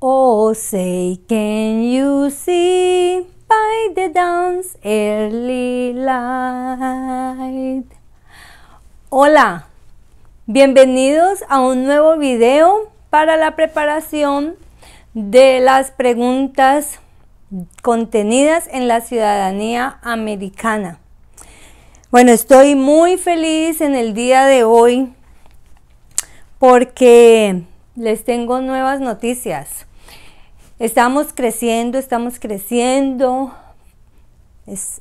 Oh, say, can you see by the dawn's early light? Hola, bienvenidos a un nuevo video para la preparación de las preguntas contenidas en la ciudadanía americana. Bueno, estoy muy feliz en el día de hoy porque les tengo nuevas noticias. Estamos creciendo, estamos creciendo,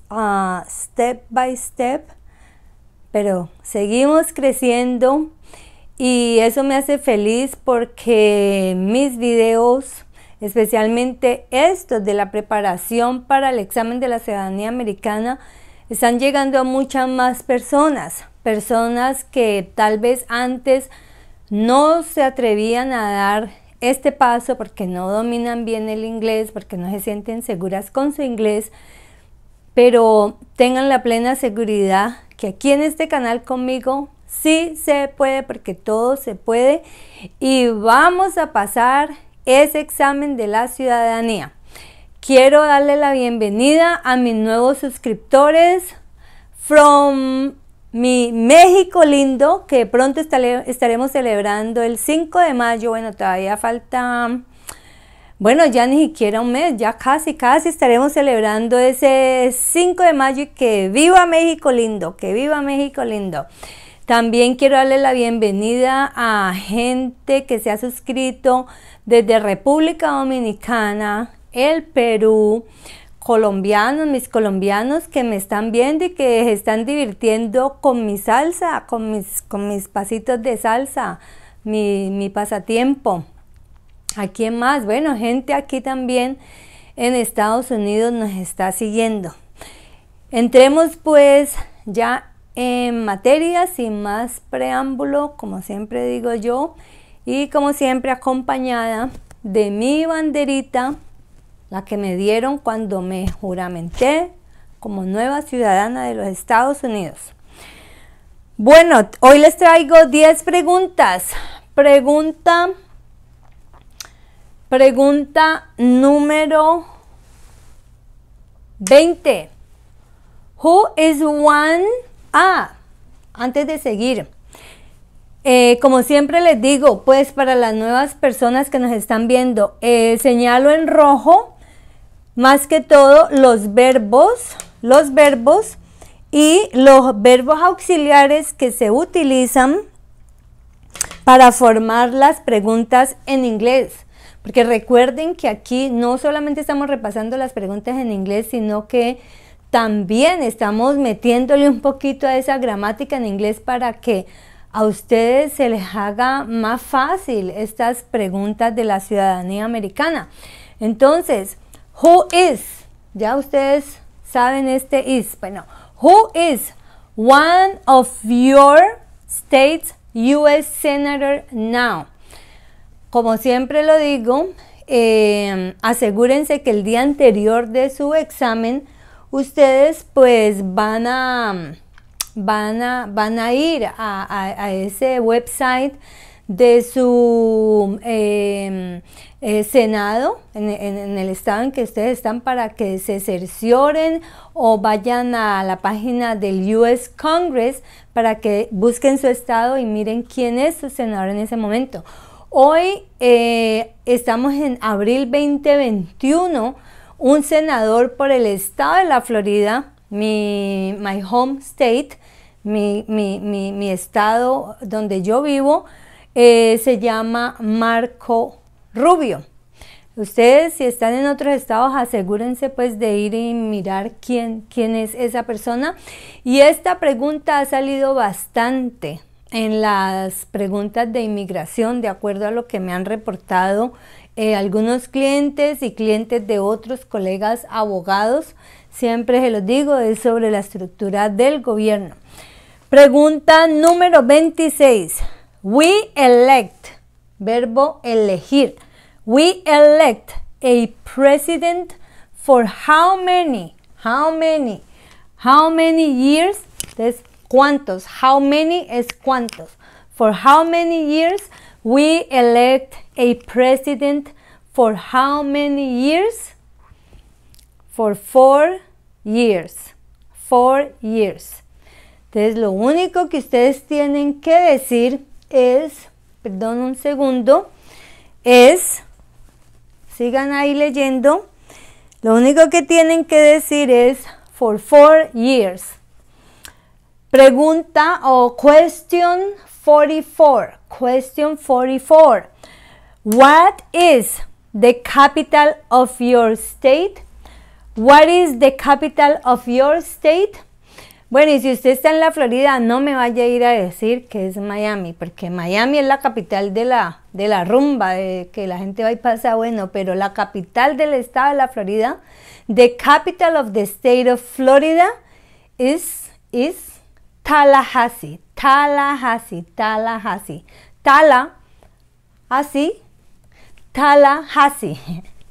ah, step by step, pero seguimos creciendo y eso me hace feliz porque mis videos, especialmente estos de la preparación para el examen de la ciudadanía americana, están llegando a muchas más personas, personas que tal vez antes no se atrevían a dar este paso porque no dominan bien el inglés, porque no se sienten seguras con su inglés, pero tengan la plena seguridad que aquí en este canal conmigo sí se puede porque todo se puede y vamos a pasar ese examen de la ciudadanía. Quiero darle la bienvenida a mis nuevos suscriptores from mi México lindo, que pronto estaremos celebrando el 5 de mayo. Bueno, todavía falta, bueno, ya ni siquiera un mes, ya casi, casi estaremos celebrando ese 5 de mayo y que viva México lindo, que viva México lindo. También quiero darle la bienvenida a gente que se ha suscrito desde República Dominicana, el Perú, colombianos, mis colombianos que me están viendo y que están divirtiendo con mi salsa, con mis, con mis pasitos de salsa, mi, mi pasatiempo. ¿A quién más? Bueno, gente aquí también en Estados Unidos nos está siguiendo. Entremos pues ya en materia, sin más preámbulo, como siempre digo yo, y como siempre acompañada de mi banderita la que me dieron cuando me juramenté como nueva ciudadana de los Estados Unidos. Bueno, hoy les traigo 10 preguntas. Pregunta pregunta número 20. Who is one? Ah, antes de seguir. Eh, como siempre les digo, pues para las nuevas personas que nos están viendo, eh, señalo en rojo más que todo los verbos, los verbos y los verbos auxiliares que se utilizan para formar las preguntas en inglés. Porque recuerden que aquí no solamente estamos repasando las preguntas en inglés, sino que también estamos metiéndole un poquito a esa gramática en inglés para que a ustedes se les haga más fácil estas preguntas de la ciudadanía americana. Entonces, Who is? Ya ustedes saben este is. Bueno, who is one of your state's US senator now? Como siempre lo digo, em, asegúrense que el día anterior de su examen ustedes pues van a van a, van a ir a, ese website de su em, eh, Senado, en, el estado en que ustedes están, para que se cercioren o vayan a la página del US Congress para que busquen su estado y miren quién es su senador en ese momento. Hoy eh, estamos en abril 2021, un senador por el estado de la Florida, mi my home state, mi, estado donde yo vivo, eh, se llama Marco rubio. Ustedes si están en otros estados, asegúrense pues de ir y mirar quién, quién es esa persona. Y esta pregunta ha salido bastante en las preguntas de inmigración, de acuerdo a lo que me han reportado eh, algunos clientes y clientes de otros colegas abogados. Siempre se los digo, es sobre la estructura del gobierno. Pregunta número 26. We elect, verbo elegir. We elect a president for how many? How many? How many years? That's cuántos. How many es cuántos. For how many years? We elect a president for how many years? For four years. Four years. Entonces lo único que ustedes tienen que decir es, perdón un segundo, es sigan ahí leyendo. Lo único que tienen que decir es for four years. Pregunta o question 44. Question 44. What is the capital of your state? What is the capital of your state? Bueno, y si usted está en la Florida, no me vaya a ir a decir que es Miami, porque Miami es la capital de la, de la rumba, de que la gente va y pasa bueno, pero la capital del estado de la Florida, the capital of the state of Florida is, is Tallahassee, Tallahassee, Tallahassee, Tallahassee, Tallahassee,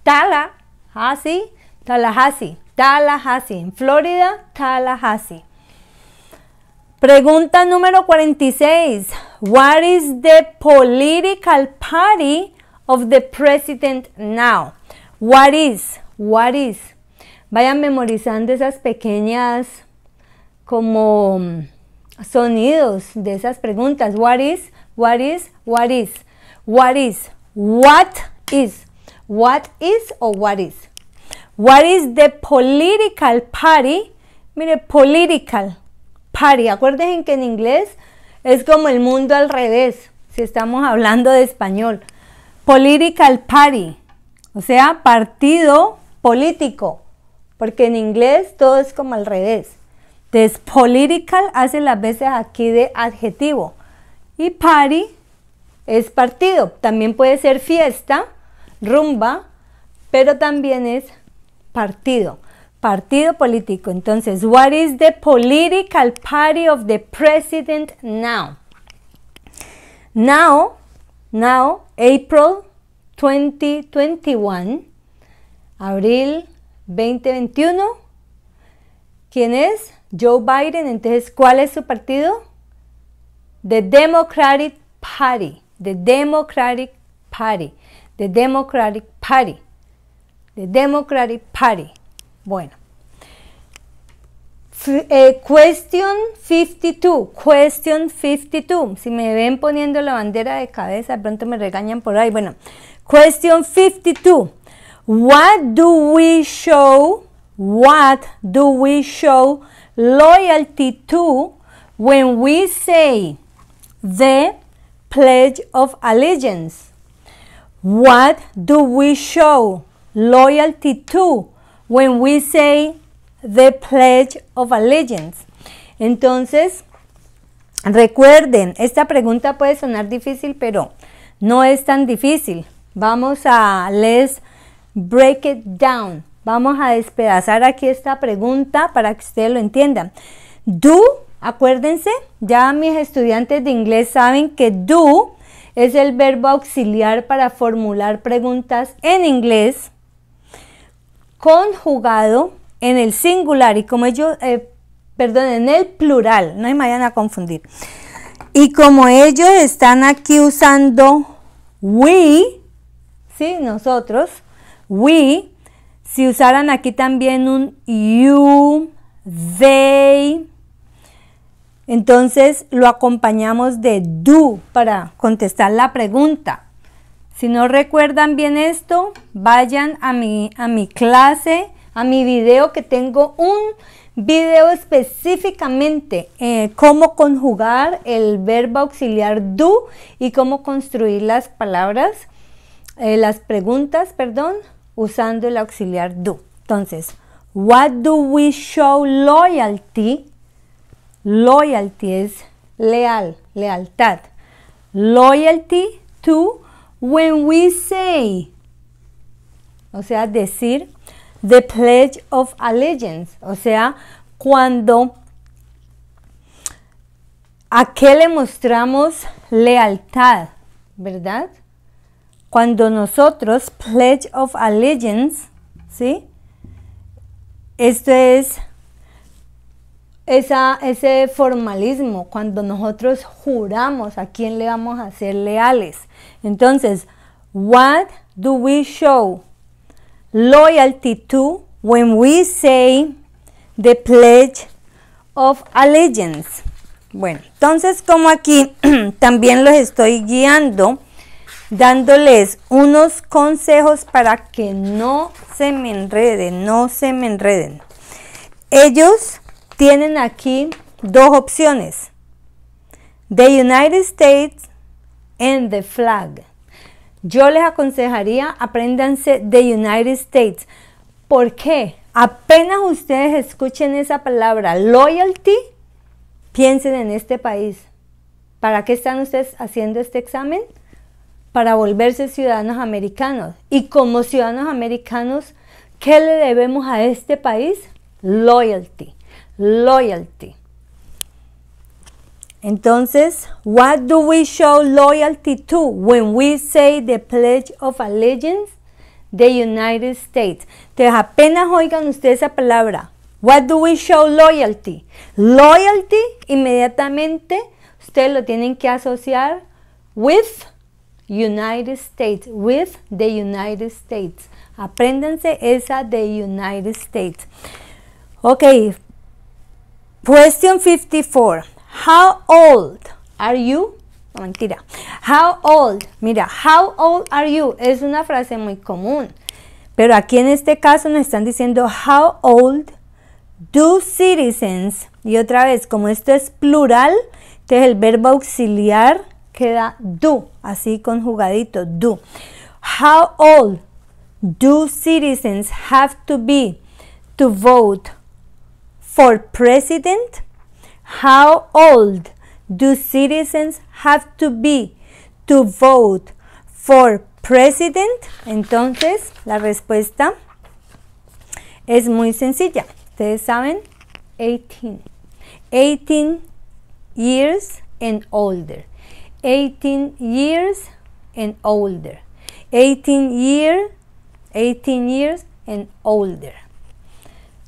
Tallahassee, Tallahassee, Tallahassee, en Florida, Tallahassee. Pregunta número 46. What is the political party of the president now? What is? What is? Vayan memorizando esas pequeñas como mm, sonidos de esas preguntas. What is? What is? What is? What is? What is? What is o what is? What is the political party? Mire, political party. Acuérdense que en inglés es como el mundo al revés, si estamos hablando de español. Political party, o sea, partido político, porque en inglés todo es como al revés. Entonces, political hace las veces aquí de adjetivo. Y party es partido. También puede ser fiesta, rumba, pero también es partido. Partido político. Entonces, what is the political party of the president now? Now, now, April 2021, abril 2021. ¿Quién es? Joe Biden. Entonces, ¿cuál es su partido? The Democratic Party. The Democratic Party. The Democratic Party. The Democratic Party. Bueno. Eh, question 52, question 52. Si me ven poniendo la bandera de cabeza, de pronto me regañan por ahí. Bueno, question 52. What do we show? What do we show loyalty to when we say the Pledge of Allegiance? What do we show loyalty to when we say the Pledge of Allegiance. Entonces, recuerden, esta pregunta puede sonar difícil, pero no es tan difícil. Vamos a, let's break it down. Vamos a despedazar aquí esta pregunta para que ustedes lo entiendan. Do, acuérdense, ya mis estudiantes de inglés saben que do es el verbo auxiliar para formular preguntas en inglés conjugado en el singular y como ellos, eh, perdón, en el plural, no me vayan a confundir. Y como ellos están aquí usando we, ¿sí? Nosotros, we, si usaran aquí también un you, they, entonces lo acompañamos de do para contestar la pregunta. Si no recuerdan bien esto, vayan a mi, a mi clase, a mi video que tengo un video específicamente eh, cómo conjugar el verbo auxiliar do y cómo construir las palabras, eh, las preguntas, perdón, usando el auxiliar do. Entonces, what do we show loyalty? Loyalty es leal, lealtad. Loyalty to When we say, o sea, decir the pledge of allegiance, o sea, cuando a qué le mostramos lealtad, ¿verdad? Cuando nosotros pledge of allegiance, ¿sí? Esto es ese formalismo cuando nosotros juramos a quién le vamos a ser leales. Entonces, what do we show loyalty to when we say the pledge of allegiance? Bueno, entonces como aquí también los estoy guiando, dándoles unos consejos para que no se me enreden, no se me enreden. Ellos tienen aquí dos opciones. The United States and the flag. Yo les aconsejaría, apréndanse The United States. ¿Por qué? Apenas ustedes escuchen esa palabra, loyalty, piensen en este país. ¿Para qué están ustedes haciendo este examen? Para volverse ciudadanos americanos. Y como ciudadanos americanos, ¿qué le debemos a este país? Loyalty. Loyalty. Entonces, what do we show loyalty to when we say the Pledge of Allegiance? The United States. Entonces, apenas oigan ustedes esa palabra. What do we show loyalty? Loyalty, inmediatamente, ustedes lo tienen que asociar with United States, with the United States. Apréndanse esa de United States. Ok, Question 54. How old are you? mentira. How old? Mira, how old are you? Es una frase muy común. Pero aquí en este caso nos están diciendo how old do citizens. Y otra vez, como esto es plural, entonces el verbo auxiliar queda do, así conjugadito, do. How old do citizens have to be to vote? for president? How old do citizens have to be to vote for president? Entonces, la respuesta es muy sencilla. Ustedes saben, 18. 18 years and older. 18 years and older. 18 year, 18 years and older.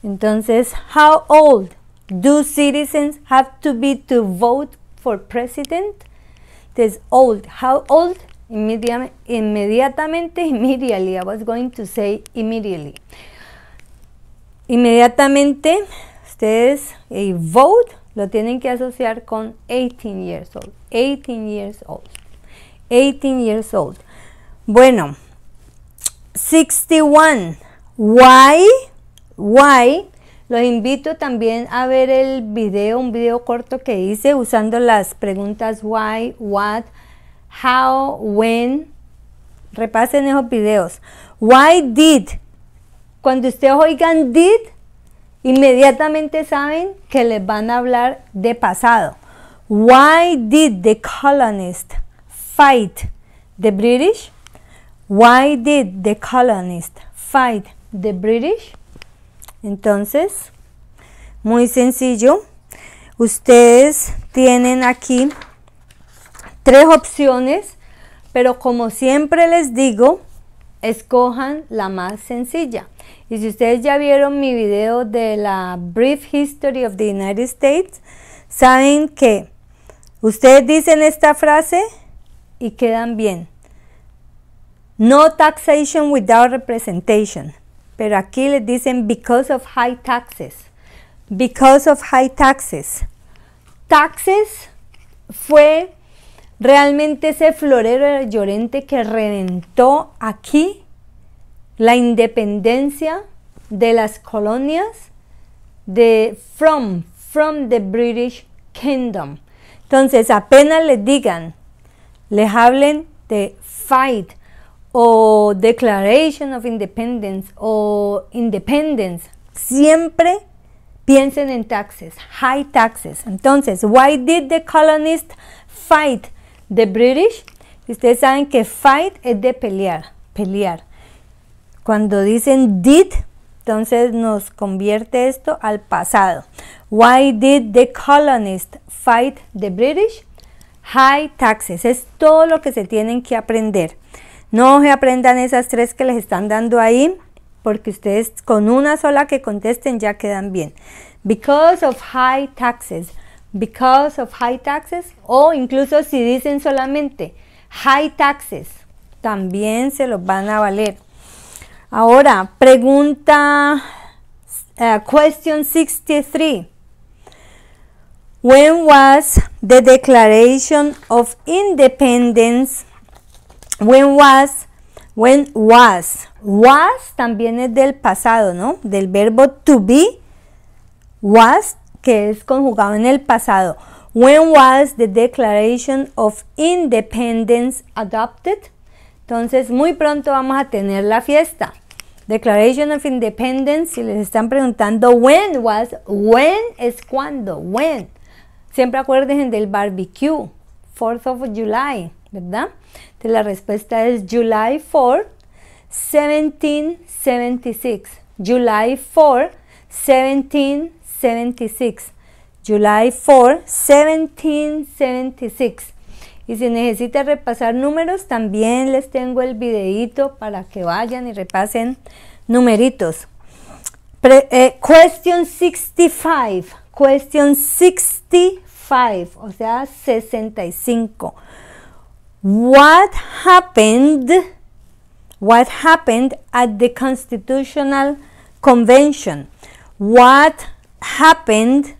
Entonces, how old do citizens have to be to vote for president? says old, how old? Immediately, immediately. I was going to say immediately. Inmediatamente, ustedes, a vote lo tienen que asociar con 18 years old. 18 years old. 18 years old. Bueno, 61. Why? Why. Los invito también a ver el video, un video corto que hice usando las preguntas why, what, how, when. Repasen esos videos. Why did. Cuando ustedes oigan did, inmediatamente saben que les van a hablar de pasado. Why did the colonist fight the British? Why did the colonist fight the British? Entonces, muy sencillo. Ustedes tienen aquí tres opciones, pero como siempre les digo, escojan la más sencilla. Y si ustedes ya vieron mi video de la Brief History of the United States, saben que ustedes dicen esta frase y quedan bien. No taxation without representation. Pero aquí les dicen because of high taxes. Because of high taxes. Taxes fue realmente ese florero llorente que reventó aquí la independencia de las colonias de from from the British Kingdom. Entonces, apenas les digan, les hablen de fight, o Declaration of Independence o Independence. Siempre piensen en taxes, high taxes. Entonces, why did the colonists fight the British? Ustedes saben que fight es de pelear, pelear. Cuando dicen did, entonces nos convierte esto al pasado. Why did the colonists fight the British? High taxes. Es todo lo que se tienen que aprender. No se aprendan esas tres que les están dando ahí, porque ustedes con una sola que contesten ya quedan bien. Because of high taxes. Because of high taxes. O incluso si dicen solamente high taxes, también se los van a valer. Ahora, pregunta, eh, question 63. When was the Declaration of Independence When was, when was. Was también es del pasado, ¿no? Del verbo to be, was, que es conjugado en el pasado. When was the Declaration of Independence adopted? Entonces, muy pronto vamos a tener la fiesta. Declaration of Independence, si les están preguntando when was, when es cuando, when. Siempre acuérdense del barbecue, 4th of July, ¿verdad? Entonces, la respuesta es July 4, 1776. July 4, 1776. July 4, 1776. Y si necesita repasar números, también les tengo el videito para que vayan y repasen numeritos. Eh, question 65. Question 65, o sea, 65. What happened? What happened at the Constitutional Convention? What happened?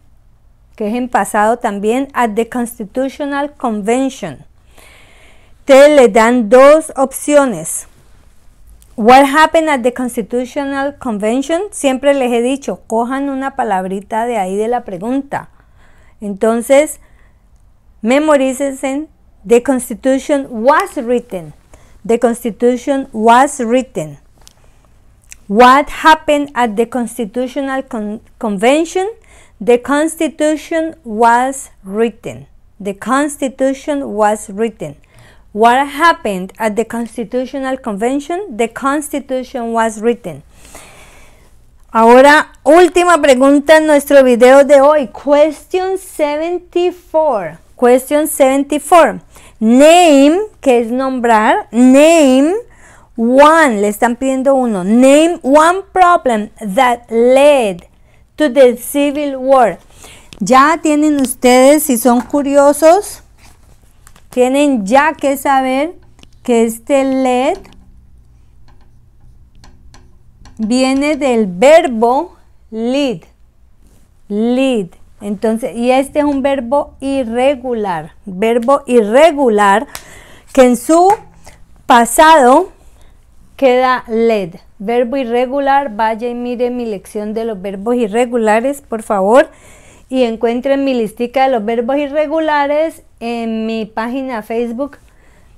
Que es en pasado también at the Constitutional Convention. Te le dan dos opciones. What happened at the Constitutional Convention? Siempre les he dicho, cojan una palabrita de ahí de la pregunta. Entonces, memorícense The Constitution was written. The Constitution was written. What happened at the Constitutional Con Convention? The Constitution was written. The Constitution was written. What happened at the Constitutional Convention? The Constitution was written. Ahora, última pregunta en nuestro video de hoy. Question 74. Question 74. Name, que es nombrar, name one, le están pidiendo uno. Name one problem that led to the civil war. Ya tienen ustedes, si son curiosos, tienen ya que saber que este led viene del verbo lead. Lead. Entonces, y este es un verbo irregular, verbo irregular que en su pasado queda led. Verbo irregular, vaya y mire mi lección de los verbos irregulares, por favor, y encuentren mi listica de los verbos irregulares en mi página Facebook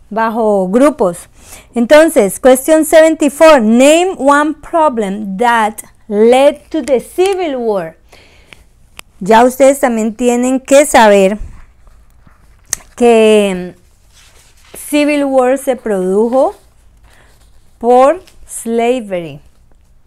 bajo grupos. Entonces, question 74, name one problem that led to the civil war. Ya ustedes también tienen que saber que mm, Civil War se produjo por slavery.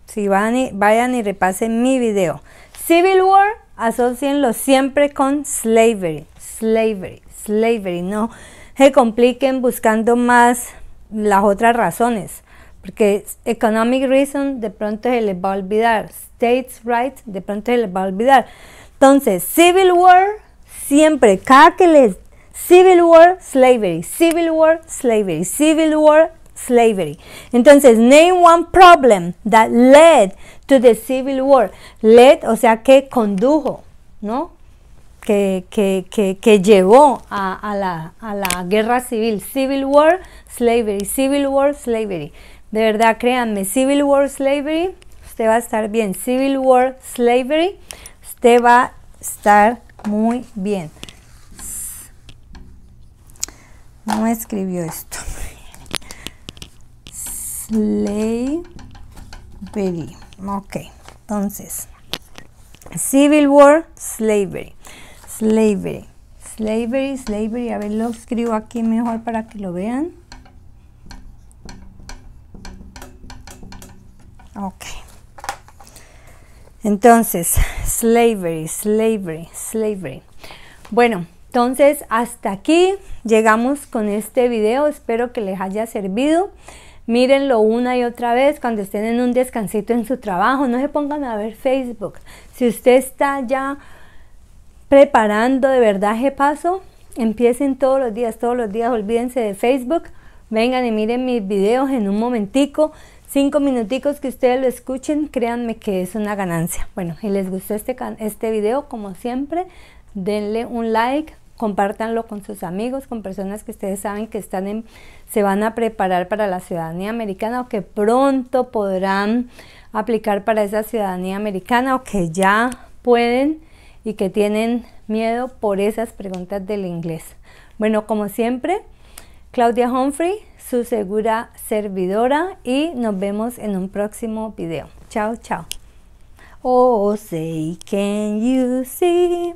Si van y, vayan y repasen mi video. Civil War, asocienlo siempre con slavery, slavery, slavery. No se compliquen buscando más las otras razones, porque economic reason de pronto se les va a olvidar, states' rights de pronto se les va a olvidar. Entonces, Civil War, siempre, cada que Civil War, slavery, Civil War, slavery, Civil War, slavery. Entonces, name one problem that led to the Civil War. Led, o sea, que condujo, ¿no? Que, que, llevó a, la, a la guerra civil. Civil War, slavery, Civil War, slavery. De verdad, créanme, Civil War, slavery, usted va a estar bien. Civil War, slavery te va a estar muy bien. No escribió esto. Slavery. Ok, entonces. Civil War, slavery. Slavery. Slavery, slavery. A ver, lo escribo aquí mejor para que lo vean. Ok. Entonces, slavery, slavery, slavery. Bueno, entonces hasta aquí llegamos con este video. Espero que les haya servido. Mírenlo una y otra vez cuando estén en un descansito en su trabajo. No se pongan a ver Facebook. Si usted está ya preparando de verdad ese paso, empiecen todos los días, todos los días. Olvídense de Facebook. Vengan y miren mis videos en un momentico cinco minuticos que ustedes lo escuchen, créanme que es una ganancia. Bueno, si les gustó este, este video, como siempre, denle un like, compártanlo con sus amigos, con personas que ustedes saben que están en, se van a preparar para la ciudadanía americana o que pronto podrán aplicar para esa ciudadanía americana o que ya pueden y que tienen miedo por esas preguntas del inglés. Bueno, como siempre, Claudia Humphrey, su segura servidora y nos vemos en un próximo video. Chao, chao. Oh, say, can you see